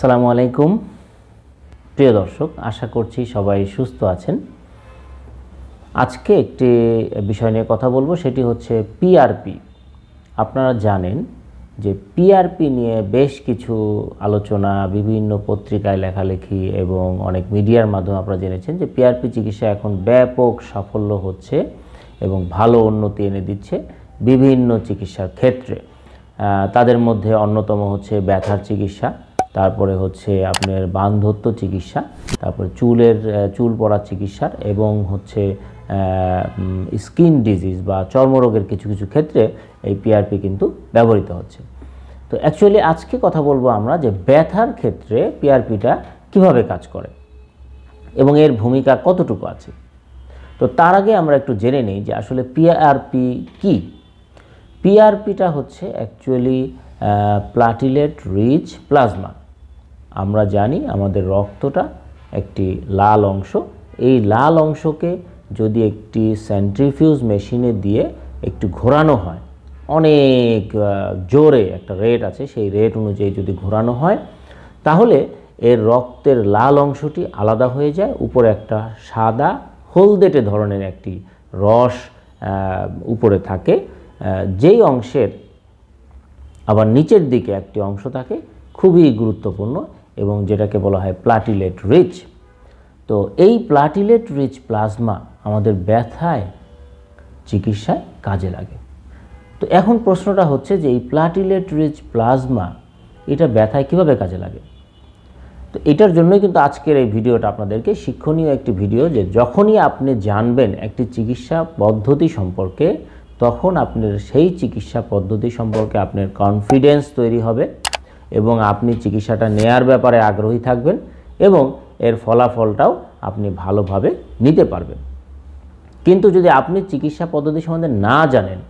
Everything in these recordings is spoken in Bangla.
সালামু আলাইকুম প্রিয় দর্শক আশা করছি সবাই সুস্থ আছেন আজকে একটি বিষয় নিয়ে কথা বলবো সেটি হচ্ছে পিআরপি আপনারা জানেন যে পিআরপি নিয়ে বেশ কিছু আলোচনা বিভিন্ন পত্রিকায় লেখালেখি এবং অনেক মিডিয়ার মাধ্যমে আপনারা জেনেছেন যে পিআরপি চিকিৎসা এখন ব্যাপক সাফল্য হচ্ছে এবং ভালো উন্নতি এনে দিচ্ছে বিভিন্ন চিকিৎসার ক্ষেত্রে তাদের মধ্যে অন্যতম হচ্ছে ব্যথার চিকিৎসা তারপরে হচ্ছে আপনার বান্ধত্ব চিকিৎসা তারপর চুলের চুল পড়ার চিকিৎসার এবং হচ্ছে স্কিন ডিজিজ বা চর্মরোগের কিছু কিছু ক্ষেত্রে এই পিআরপি কিন্তু ব্যবহৃত হচ্ছে তো অ্যাকচুয়ালি আজকে কথা বলবো আমরা যে ব্যথার ক্ষেত্রে পিআরপিটা কিভাবে কাজ করে এবং এর ভূমিকা কতটুকু আছে তো তার আগে আমরা একটু জেনে নিই যে আসলে পিআরপি কি পিআরপিটা হচ্ছে অ্যাকচুয়ালি প্লাটিলেট রিচ প্লাজমা আমরা জানি আমাদের রক্তটা একটি লাল অংশ এই লাল অংশকে যদি একটি সেন্ট্রিফিউজ মেশিনে দিয়ে একটু ঘোরানো হয় অনেক জোরে একটা রেট আছে সেই রেট অনুযায়ী যদি ঘোরানো হয় তাহলে এর রক্তের লাল অংশটি আলাদা হয়ে যায় উপরে একটা সাদা হলদেটে ধরনের একটি রস উপরে থাকে যেই অংশের আবার নিচের দিকে একটি অংশ থাকে খুবই গুরুত্বপূর্ণ এবং যেটাকে বলা হয় প্লাটিলেট রিচ তো এই প্লাটিলেট রিচ প্লাজমা আমাদের ব্যথায় চিকিৎসায় কাজে লাগে তো এখন প্রশ্নটা হচ্ছে যে এই প্লাটিলেট রিচ প্লাজমা এটা ব্যথায় কিভাবে কাজে লাগে তো এটার জন্যই কিন্তু আজকের এই ভিডিওটা আপনাদেরকে শিক্ষণীয় একটি ভিডিও যে যখনই আপনি জানবেন একটি চিকিৎসা পদ্ধতি সম্পর্কে তখন আপনার সেই চিকিৎসা পদ্ধতি সম্পর্কে আপনার কনফিডেন্স তৈরি হবে এবং আপনি চিকিৎসাটা নেয়ার ব্যাপারে আগ্রহী থাকবেন এবং এর ফলাফলটাও আপনি ভালোভাবে নিতে পারবেন কিন্তু যদি আপনি চিকিৎসা পদ্ধতি সম্বন্ধে না জানেন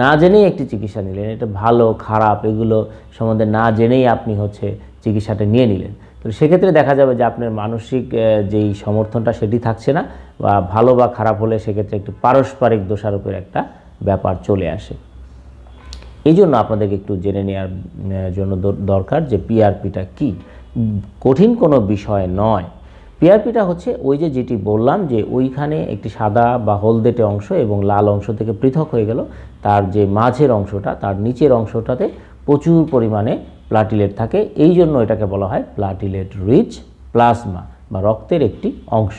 না জেনেই একটি চিকিৎসা নিলেন এটা ভালো খারাপ এগুলো সম্বন্ধে না জেনেই আপনি হচ্ছে চিকিৎসাটা নিয়ে নিলেন তো সেক্ষেত্রে দেখা যাবে যে আপনার মানসিক যেই সমর্থনটা সেটি থাকছে না বা ভালো বা খারাপ হলে সেক্ষেত্রে একটু পারস্পরিক দোষারোপের একটা ব্যাপার চলে আসে এই জন্য আপনাদেরকে একটু জেনে নেওয়ার জন্য দরকার যে পিআরপিটা কি কঠিন কোনো বিষয় নয় পিআরপিটা হচ্ছে ওই যে যেটি বললাম যে ওইখানে একটি সাদা বা হলদেটে অংশ এবং লাল অংশ থেকে পৃথক হয়ে গেল তার যে মাঝের অংশটা তার নিচের অংশটাতে প্রচুর পরিমাণে প্লাটিলেট থাকে এই জন্য এটাকে বলা হয় প্লাটিলেট রিচ প্লাজমা বা রক্তের একটি অংশ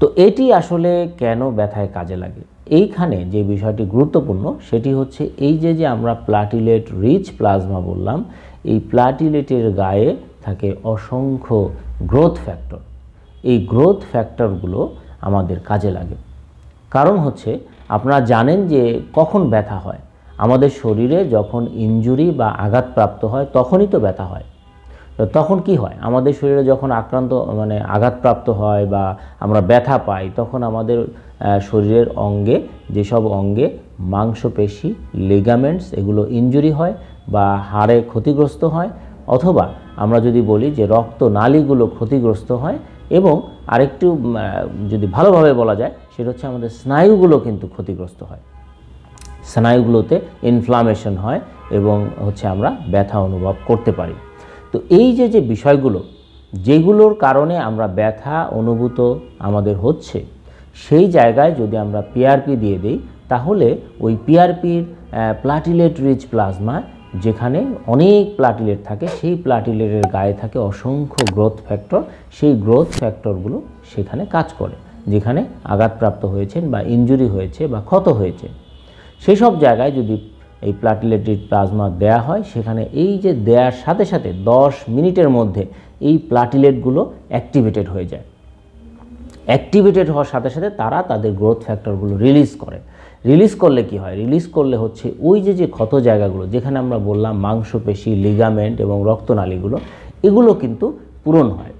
তো এটি আসলে কেন ব্যথায় কাজে লাগে এইখানে যে বিষয়টি গুরুত্বপূর্ণ সেটি হচ্ছে এই যে যে আমরা প্লাটিলেট রিচ প্লাজমা বললাম এই প্লাটিলেটের গায়ে থাকে অসংখ্য গ্রোথ ফ্যাক্টর এই গ্রোথ ফ্যাক্টরগুলো আমাদের কাজে লাগে কারণ হচ্ছে আপনারা জানেন যে কখন ব্যথা হয় আমাদের শরীরে যখন ইঞ্জুরি বা আঘাতপ্রাপ্ত হয় তখনই তো ব্যথা হয় তখন কি হয় আমাদের শরীরে যখন আক্রান্ত মানে আঘাতপ্রাপ্ত হয় বা আমরা ব্যথা পাই তখন আমাদের শরীরের অঙ্গে যেসব অঙ্গে মাংসপেশি লিগামেন্টস এগুলো ইঞ্জুরি হয় বা হাড়ে ক্ষতিগ্রস্ত হয় অথবা আমরা যদি বলি যে রক্ত নালীগুলো ক্ষতিগ্রস্ত হয় এবং আরেকটু যদি ভালোভাবে বলা যায় সেটা হচ্ছে আমাদের স্নায়ুগুলো কিন্তু ক্ষতিগ্রস্ত হয় স্নায়ুগুলোতে ইনফ্লামেশন হয় এবং হচ্ছে আমরা ব্যথা অনুভব করতে পারি তো এই যে যে বিষয়গুলো যেগুলোর কারণে আমরা ব্যথা অনুভূত আমাদের হচ্ছে সেই জায়গায় যদি আমরা পিআরপি দিয়ে দিই তাহলে ওই পিআরপির প্লাটিলেট রিচ প্লাজমা যেখানে অনেক প্লাটিলেট থাকে সেই প্লাটিলেটের গায়ে থাকে অসংখ্য গ্রোথ ফ্যাক্টর সেই গ্রোথ ফ্যাক্টরগুলো সেখানে কাজ করে যেখানে আঘাতপ্রাপ্ত হয়েছেন বা ইঞ্জুরি হয়েছে বা ক্ষত হয়েছে সেসব জায়গায় যদি এই প্লাটিলেটেড প্লাজমা দেয়া হয় সেখানে এই যে দেয়ার সাথে সাথে 10 মিনিটের মধ্যে এই প্লাটিলেটগুলো অ্যাক্টিভেটেড হয়ে যায় অ্যাক্টিভেটেড হওয়ার সাথে সাথে তারা তাদের গ্রোথ ফ্যাক্টরগুলো রিলিজ করে রিলিজ করলে কি হয় রিলিজ করলে হচ্ছে ওই যে যে ক্ষত জায়গাগুলো যেখানে আমরা বললাম মাংসপেশী লিগামেন্ট এবং রক্তনালীগুলো এগুলো কিন্তু পূরণ হয়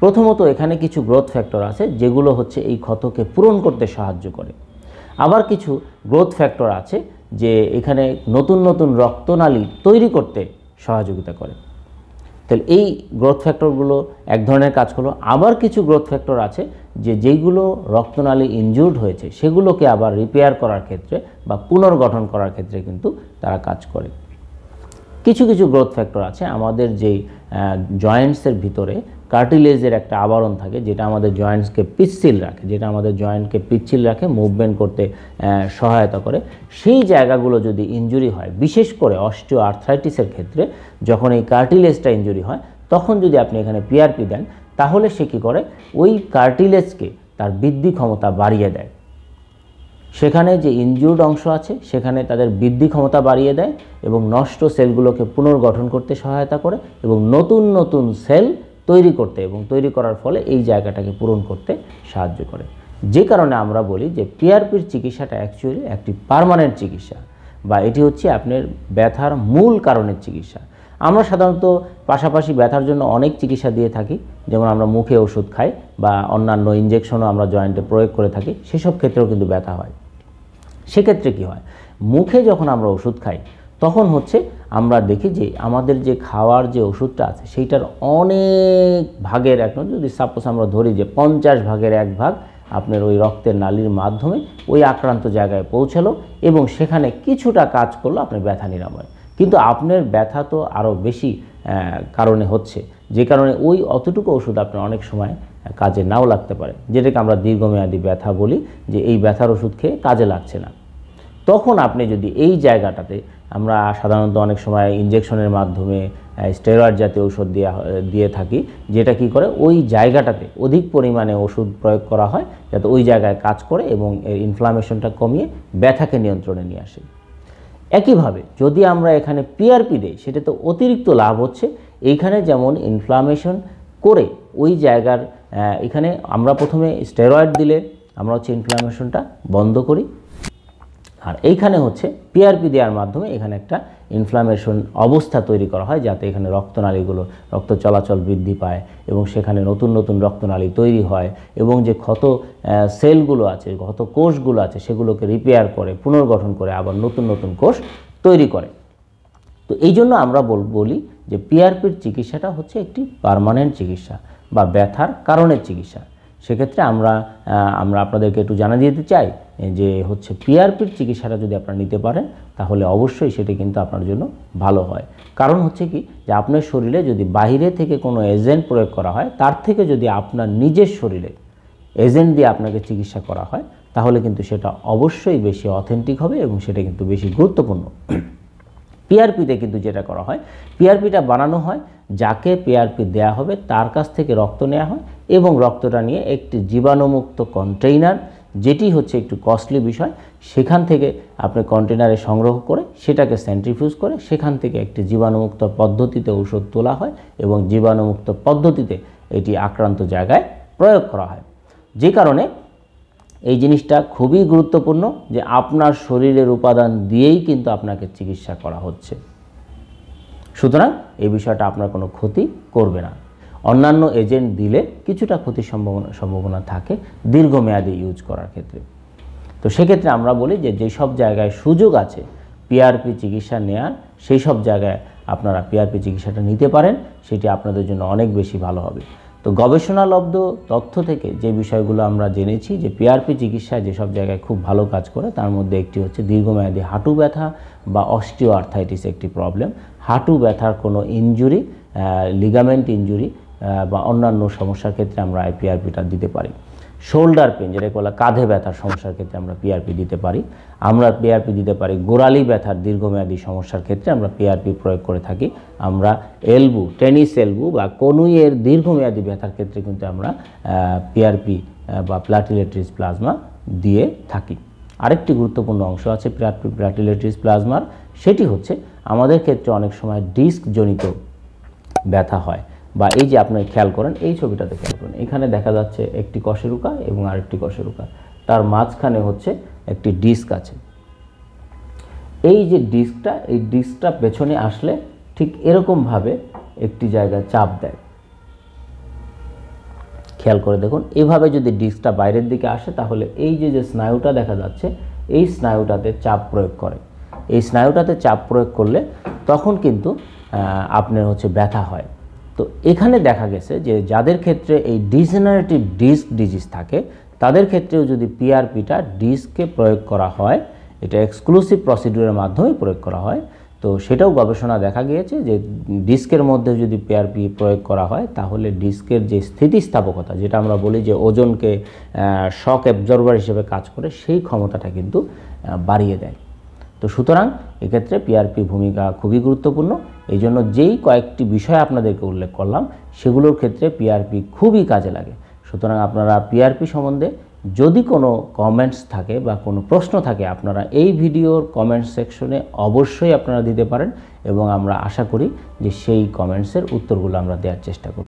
প্রথমত এখানে কিছু গ্রোথ ফ্যাক্টর আছে যেগুলো হচ্ছে এই ক্ষতকে পূরণ করতে সাহায্য করে আবার কিছু গ্রোথ ফ্যাক্টর আছে যে এখানে নতুন নতুন রক্তনালী তৈরি করতে সহযোগিতা করে তাহলে এই গ্রোথ ফ্যাক্টরগুলো এক ধরনের কাজ করলো আবার কিছু গ্রোথ ফ্যাক্টর আছে যে যেগুলো রক্তনালী ইনজুর্ড হয়েছে সেগুলোকে আবার রিপেয়ার করার ক্ষেত্রে বা পুনর্গঠন করার ক্ষেত্রে কিন্তু তারা কাজ করে কিছু কিছু গ্রোথ ফ্যাক্টর আছে আমাদের যেই জয়েন্টসের ভিতরে কার্টিলেজের একটা আবরণ থাকে যেটা আমাদের জয়েন্টসকে পিচ্ছিল রাখে যেটা আমাদের জয়েন্টকে পিচ্ছিল রাখে মুভমেন্ট করতে সহায়তা করে সেই জায়গাগুলো যদি ইঞ্জুরি হয় বিশেষ করে অস্টিও আর্থ্রাইটিসের ক্ষেত্রে যখন এই কার্টিলেজটা ইঞ্জুরি হয় তখন যদি আপনি এখানে পিআরপি দেন তাহলে সে কী করে ওই কার্টিলেজকে তার বৃদ্ধি ক্ষমতা বাড়িয়ে দেয় সেখানে যে ইনজিউর্ড অংশ আছে সেখানে তাদের বৃদ্ধি ক্ষমতা বাড়িয়ে দেয় এবং নষ্ট সেলগুলোকে পুনর্গঠন করতে সহায়তা করে এবং নতুন নতুন সেল তৈরি করতে এবং তৈরি করার ফলে এই জায়গাটাকে পূরণ করতে সাহায্য করে যে কারণে আমরা বলি যে পিআরপির চিকিৎসাটা অ্যাকচুয়ালি একটি পারমানেন্ট চিকিৎসা বা এটি হচ্ছে আপনার ব্যথার মূল কারণের চিকিৎসা আমরা সাধারণত পাশাপাশি ব্যথার জন্য অনেক চিকিৎসা দিয়ে থাকি যেমন আমরা মুখে ওষুধ খাই বা অন্যান্য ইঞ্জেকশনও আমরা জয়েন্টে প্রয়োগ করে থাকি সেসব ক্ষেত্রেও কিন্তু ব্যথা হয় সেক্ষেত্রে কি হয় মুখে যখন আমরা ওষুধ খাই তখন হচ্ছে আমরা দেখি যে আমাদের যে খাওয়ার যে ওষুধটা আছে সেইটার অনেক ভাগের এক যদি সাপোজ আমরা ধরি যে পঞ্চাশ ভাগের এক ভাগ আপনার ওই রক্তের নালির মাধ্যমে ওই আক্রান্ত জায়গায় পৌঁছালো এবং সেখানে কিছুটা কাজ করলো আপনার ব্যথা নিরাময় কিন্তু আপনার ব্যথা তো আরও বেশি কারণে হচ্ছে যে কারণে ওই অতটুকু ওষুধ আপনার অনেক সময় কাজে নাও লাগতে পারে যেটাকে আমরা দীর্ঘমেয়াদী ব্যথা বলি যে এই ব্যথার ওষুধ খেয়ে কাজে লাগছে না তখন আপনি যদি এই জায়গাটাতে আমরা সাধারণত অনেক সময় ইঞ্জেকশনের মাধ্যমে স্টেরয়েড জাতীয় ওষুধ দেওয়া দিয়ে থাকি যেটা কি করে ওই জায়গাটাতে অধিক পরিমাণে ওষুধ প্রয়োগ করা হয় যাতে ওই জায়গায় কাজ করে এবং ইনফ্লামেশনটা কমিয়ে ব্যথাকে নিয়ন্ত্রণে নিয়ে আসে একইভাবে যদি আমরা এখানে পিআরপি দিই সেটাতে অতিরিক্ত লাভ হচ্ছে এইখানে যেমন ইনফ্লামেশন করে ওই জায়গার এখানে আমরা প্রথমে স্টেরয়েড দিলে আমরা হচ্ছে ইনফ্লামেশনটা বন্ধ করি আর এইখানে হচ্ছে পিআরপি দেওয়ার মাধ্যমে এখানে একটা ইনফ্লামেশন অবস্থা তৈরি করা হয় যাতে এখানে রক্তনালীগুলো রক্ত চলাচল বৃদ্ধি পায় এবং সেখানে নতুন নতুন রক্তনালী তৈরি হয় এবং যে ক্ষত সেলগুলো আছে ক্ষত কোষগুলো আছে সেগুলোকে রিপেয়ার করে পুনর্গঠন করে আবার নতুন নতুন কোষ তৈরি করে তো এই জন্য আমরা বলি যে পিআরপির চিকিৎসাটা হচ্ছে একটি পারমানেন্ট চিকিৎসা বা ব্যথার কারণের চিকিৎসা সেক্ষেত্রে আমরা আমরা আপনাদেরকে একটু জানা দিতে চাই যে হচ্ছে পিআরপির চিকিৎসাটা যদি আপনারা নিতে পারেন তাহলে অবশ্যই সেটি কিন্তু আপনার জন্য ভালো হয় কারণ হচ্ছে কি যে আপনার শরীরে যদি বাহিরে থেকে কোনো এজেন্ট প্রয়োগ করা হয় তার থেকে যদি আপনার নিজের শরীরে এজেন্ট দিয়ে আপনাকে চিকিৎসা করা হয় তাহলে কিন্তু সেটা অবশ্যই বেশি অথেন্টিক হবে এবং সেটা কিন্তু বেশি গুরুত্বপূর্ণ পিআরপিতে কিন্তু যেটা করা হয় পিআরপিটা বানানো হয় যাকে পিআরপি দেয়া হবে তার কাছ থেকে রক্ত নেওয়া হয় এবং রক্তটা নিয়ে একটি জীবাণুমুক্ত কন্টেইনার যেটি হচ্ছে একটু কস্টলি বিষয় সেখান থেকে আপনি কন্টেনারে সংগ্রহ করে সেটাকে সেন্ট্রিফিউজ করে সেখান থেকে একটি জীবাণুমুক্ত পদ্ধতিতে ঔষধ তোলা হয় এবং জীবাণুমুক্ত পদ্ধতিতে এটি আক্রান্ত জায়গায় প্রয়োগ করা হয় যে কারণে এই জিনিসটা খুবই গুরুত্বপূর্ণ যে আপনার শরীরের উপাদান দিয়েই কিন্তু আপনাকে চিকিৎসা করা হচ্ছে সুতরাং এই বিষয়টা আপনার কোনো ক্ষতি করবে না অন্যান্য এজেন্ট দিলে কিছুটা ক্ষতির সম্ভাবনা সম্ভাবনা থাকে দীর্ঘমেয়াদে ইউজ করার ক্ষেত্রে তো সেক্ষেত্রে আমরা বলি যে যেসব জায়গায় সুযোগ আছে পিআরপি চিকিৎসা নেওয়ার সেই সব জায়গায় আপনারা পিআরপি চিকিৎসাটা নিতে পারেন সেটি আপনাদের জন্য অনেক বেশি ভালো হবে তো গবেষণালব্ধ তথ্য থেকে যে বিষয়গুলো আমরা জেনেছি যে পিআরপি চিকিৎসা যেসব জায়গায় খুব ভালো কাজ করে তার মধ্যে একটি হচ্ছে দীর্ঘমেয়াদী হাঁটু ব্যথা বা অস্টিও আর্থাইটিস একটি প্রবলেম হাঁটু ব্যথার কোনো ইঞ্জুরি লিগামেন্ট ইঞ্জুরি বা অন্যান্য সমস্যার ক্ষেত্রে আমরা আইপিআরপিটা দিতে পারি শোল্ডার পেন যেটাকে বলা কাঁধে ব্যথার সমস্যার ক্ষেত্রে আমরা পিআরপি দিতে পারি আমরা পিআরপি দিতে পারি গোড়ালি ব্যথার দীর্ঘমেয়াদী সমস্যার ক্ষেত্রে আমরা পিআরপি প্রয়োগ করে থাকি আমরা এলবু টেনিস এলবু বা কনুইয়ের দীর্ঘমেয়াদী ব্যথার ক্ষেত্রে কিন্তু আমরা পিআরপি বা প্লাটিলেট্রিস প্লাজমা দিয়ে থাকি আরেকটি গুরুত্বপূর্ণ অংশ আছে প্লাটিলেট্রিস প্লাজমার সেটি হচ্ছে আমাদের ক্ষেত্রে অনেক সময় ডিস্কজনিত ব্যথা হয় বা এই যে আপনার খেয়াল করেন এই ছবিটাতে খেয়াল করেন এখানে দেখা যাচ্ছে একটি কশেরুকা এবং আরেকটি কশেরুকা তার মাঝখানে হচ্ছে একটি ডিস্ক আছে এই যে ডিস্কটা এই ডিস্কটা পেছনে আসলে ঠিক এরকমভাবে একটি জায়গায় চাপ দেয় খেয়াল করে দেখুন এভাবে যদি ডিস্কটা বাইরের দিকে আসে তাহলে এই যে যে স্নায়ুটা দেখা যাচ্ছে এই স্নায়ুটাতে চাপ প্রয়োগ করে এই স্নায়ুটাতে চাপ প্রয়োগ করলে তখন কিন্তু আপনার হচ্ছে ব্যথা হয় তো এখানে দেখা গেছে যে যাদের ক্ষেত্রে এই ডিজেনারেটিভ ডিস্ক ডিজিজ থাকে তাদের ক্ষেত্রেও যদি পিআরপিটা ডিস্কে প্রয়োগ করা হয় এটা এক্সক্লুসিভ প্রসিডিউরের মাধ্যমে প্রয়োগ করা হয় তো সেটাও গবেষণা দেখা গিয়েছে যে ডিস্কের মধ্যে যদি পিআরপি প্রয়োগ করা হয় তাহলে ডিস্কের যে স্থিতিস্থাপকতা যেটা আমরা বলি যে ওজনকে শক অ্যাবজর্ভার হিসেবে কাজ করে সেই ক্ষমতাটা কিন্তু বাড়িয়ে দেয় তো সুতরাং এক্ষেত্রে পিআরপি ভূমিকা খুবই গুরুত্বপূর্ণ এই জন্য যেই কয়েকটি বিষয় আপনাদেরকে উল্লেখ করলাম সেগুলোর ক্ষেত্রে পিআরপি খুবই কাজে লাগে সুতরাং আপনারা পিআরপি সম্বন্ধে যদি কোনো কমেন্টস থাকে বা কোনো প্রশ্ন থাকে আপনারা এই ভিডিওর কমেন্ট সেকশনে অবশ্যই আপনারা দিতে পারেন এবং আমরা আশা করি যে সেই কমেন্টসের উত্তরগুলো আমরা দেওয়ার চেষ্টা করব